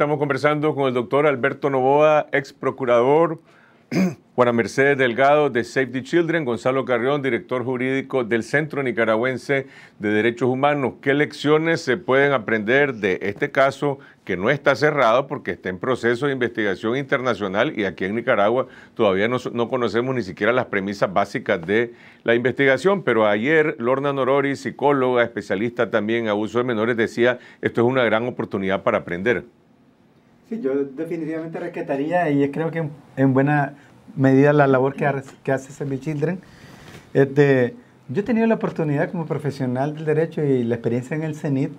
Estamos conversando con el doctor Alberto Novoa, ex procurador, Juana Mercedes Delgado de Safety Children, Gonzalo Carrión, director jurídico del Centro Nicaragüense de Derechos Humanos. ¿Qué lecciones se pueden aprender de este caso que no está cerrado porque está en proceso de investigación internacional y aquí en Nicaragua todavía no, no conocemos ni siquiera las premisas básicas de la investigación? Pero ayer Lorna Norori, psicóloga, especialista también en abuso de menores, decía, esto es una gran oportunidad para aprender yo definitivamente rescataría y creo que en buena medida la labor que, que hace Semi Children. Este, yo he tenido la oportunidad como profesional del derecho y la experiencia en el CENIT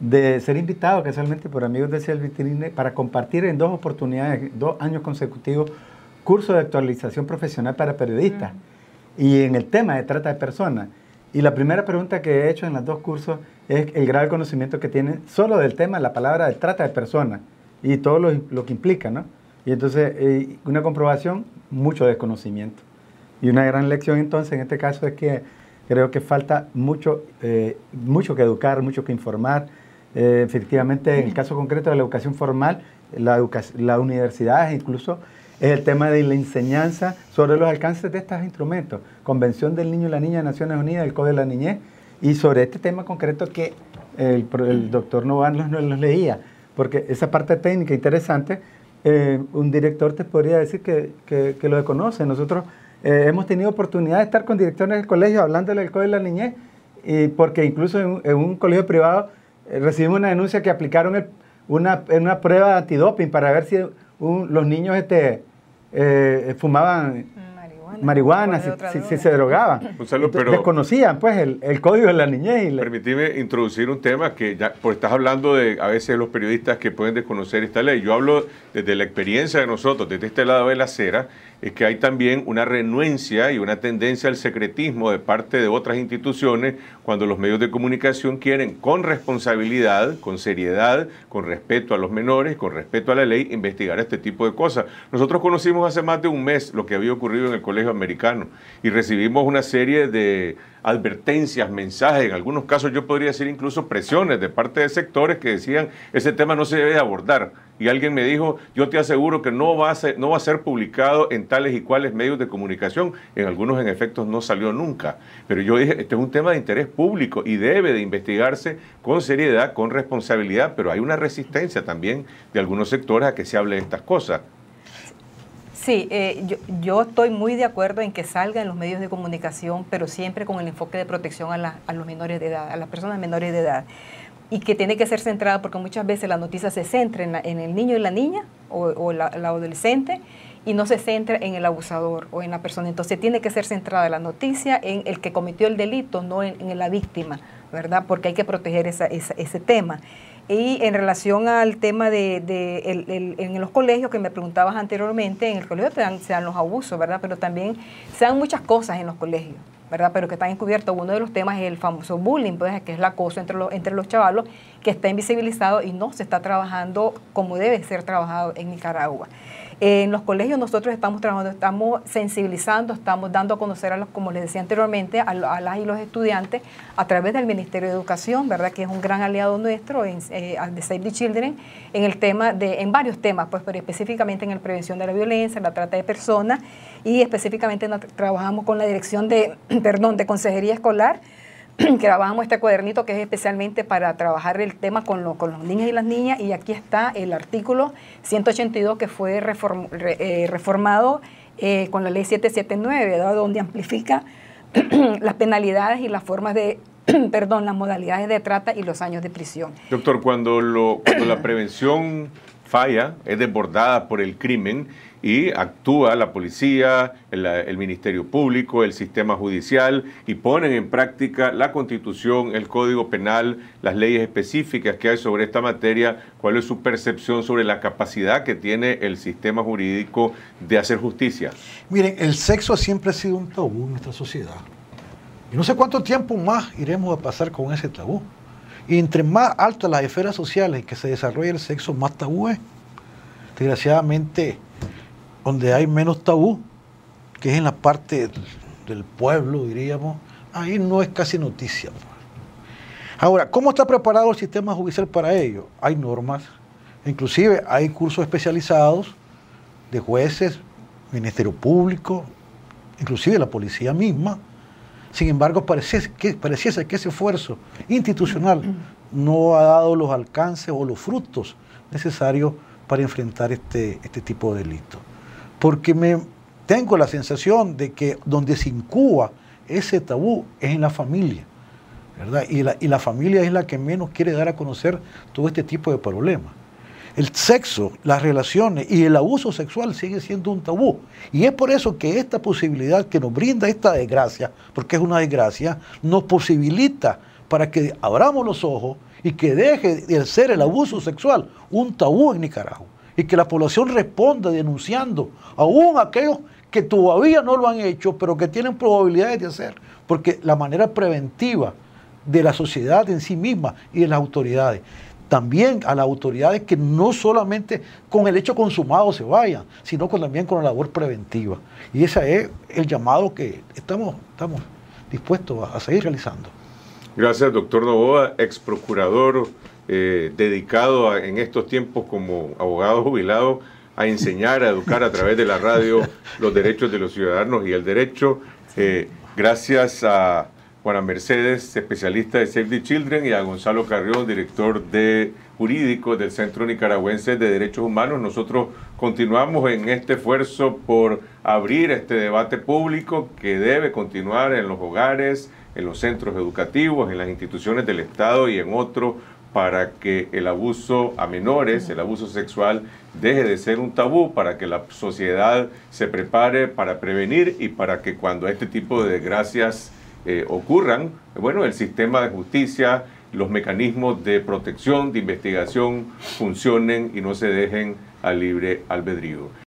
de ser invitado casualmente por amigos de Selvitrine para compartir en dos oportunidades, dos años consecutivos, curso de actualización profesional para periodistas. Mm. Y en el tema de trata de personas. Y la primera pregunta que he hecho en los dos cursos es el grado de conocimiento que tienen solo del tema, la palabra de trata de personas y todo lo, lo que implica, ¿no? Y entonces, eh, una comprobación, mucho desconocimiento. Y una gran lección entonces en este caso es que creo que falta mucho, eh, mucho que educar, mucho que informar. Eh, efectivamente, en el caso concreto de la educación formal, la, la universidad incluso es el tema de la enseñanza sobre los alcances de estos instrumentos. Convención del Niño y la Niña de Naciones Unidas, el Código de la Niñez, y sobre este tema concreto que el, doctor Novan nos leía porque esa parte técnica interesante, eh, un director te podría decir que, lo conoce. Nosotros eh, hemos tenido oportunidad de estar con directores del colegio hablando del Código de la Niñez, y porque incluso en un, colegio privado eh, recibimos una denuncia que aplicaron una una, una, prueba de antidoping para ver si los niños este, fumaban mm marihuana. si, se drogaban. pero desconocían pues el, código de la niñez. Y Permitime introducir un tema que ya, pues estás hablando de a veces los periodistas que pueden desconocer esta ley. Yo hablo desde la experiencia de nosotros, desde este lado de la acera, es que hay también una renuencia y una tendencia al secretismo de parte de otras instituciones cuando los medios de comunicación quieren con responsabilidad, con seriedad, con respeto a los menores, con respeto a la ley, investigar este tipo de cosas. Nosotros conocimos hace más de un mes lo que había ocurrido en el colegio y recibimos una serie de advertencias, mensajes, en algunos casos yo podría decir incluso presiones de parte de sectores que decían, ese tema no se debe abordar. Y alguien me dijo, yo te aseguro que no va a no va a ser publicado en tales y cuales medios de comunicación. En algunos, en efecto, no salió nunca. Pero yo dije, este es un tema de interés público y debe de investigarse con seriedad, con responsabilidad, pero hay una resistencia también de algunos sectores a que se hable de estas cosas. Sí, eh, yo, yo, estoy muy de acuerdo en que salga en los medios de comunicación, pero siempre con el enfoque de protección a, los menores de edad, a las personas menores de edad y que tiene que ser centrada porque muchas veces la noticia se centra en, el niño y la niña o, la, adolescente y no se centra en el abusador o en la persona. Entonces tiene que ser centrada la noticia en el que cometió el delito, no en, la víctima, ¿verdad? Porque hay que proteger ese tema. Y en relación al tema de, en los colegios que me preguntabas anteriormente, en el colegio se dan, los abusos, ¿verdad? Pero también se dan muchas cosas en los colegios. ¿verdad? Pero que están encubiertos. Uno de los temas es el famoso bullying, pues, que es el acoso entre los, entre los chavalos, que está invisibilizado y no se está trabajando como debe ser trabajado en Nicaragua en los colegios nosotros estamos trabajando, estamos sensibilizando, estamos dando a conocer a los, como les decía anteriormente, a, las y los estudiantes a través del Ministerio de Educación, ¿verdad? Que es un gran aliado nuestro eh, de Save the Children en el tema de, en varios temas, pues, pero específicamente en la prevención de la violencia, en la trata de personas y específicamente trabajamos con la dirección de, perdón, de consejería escolar grabamos este cuadernito que es especialmente para trabajar el tema con, los niños y las niñas y aquí está el artículo 182 que fue eh, reformado eh, con la ley 779, donde amplifica las penalidades y las formas de perdón, las modalidades de trata y los años de prisión. Doctor, cuando, lo, cuando la prevención falla, es desbordada por el crimen y actúa la policía, el, Ministerio Público, el sistema judicial y ponen en práctica la constitución, el código penal, las leyes específicas que hay sobre esta materia, cuál es su percepción sobre la capacidad que tiene el sistema jurídico de hacer justicia. Miren, el sexo siempre ha sido un tabú en nuestra sociedad. Y no sé cuánto tiempo más iremos a pasar con ese tabú. Y entre más altas las esferas sociales en que se desarrolla el sexo, más tabú es. Desgraciadamente, donde hay menos tabú, que es en la parte del pueblo, diríamos, ahí no es casi noticia. Pues. Ahora, ¿cómo está preparado el sistema judicial para ello? Hay normas, inclusive hay cursos especializados de jueces, Ministerio Público, inclusive la policía misma, sin embargo, pareciese que, que ese esfuerzo institucional mm. no ha dado los alcances o los frutos necesarios para enfrentar este, este tipo de delitos. Porque me, tengo la sensación de que donde se incuba ese tabú es en la familia, Y la, y la familia es la que menos quiere dar a conocer todo este tipo de problemas el sexo, las relaciones y el abuso sexual sigue siendo un tabú. Y es por eso que esta posibilidad que nos brinda esta desgracia, porque es una desgracia, nos posibilita para que abramos los ojos y que deje de ser el abuso sexual un tabú en Nicaragua. Y que la población responda denunciando aún a aquellos que todavía no lo han hecho, pero que tienen probabilidades de hacer. Porque la manera preventiva de la sociedad en sí misma y de las autoridades también a las autoridades que no solamente con el hecho consumado se vayan, sino también con la labor preventiva. Y ese es el llamado que estamos, estamos dispuestos a, seguir realizando. Gracias, doctor Novoa, ex procurador eh, dedicado en estos tiempos como abogado jubilado a enseñar, a educar a través de la radio los derechos de los ciudadanos y el derecho. Eh, gracias a Juana Mercedes, especialista de Safety Children, y a Gonzalo Carrión, director de jurídico del Centro Nicaragüense de Derechos Humanos. Nosotros continuamos en este esfuerzo por abrir este debate público que debe continuar en los hogares, en los centros educativos, en las instituciones del Estado y en otros para que el abuso a menores, el abuso sexual, deje de ser un tabú, para que la sociedad se prepare para prevenir y para que cuando este tipo de desgracias eh, ocurran, bueno, el sistema de justicia, los mecanismos de protección, de investigación funcionen y no se dejen al libre albedrío.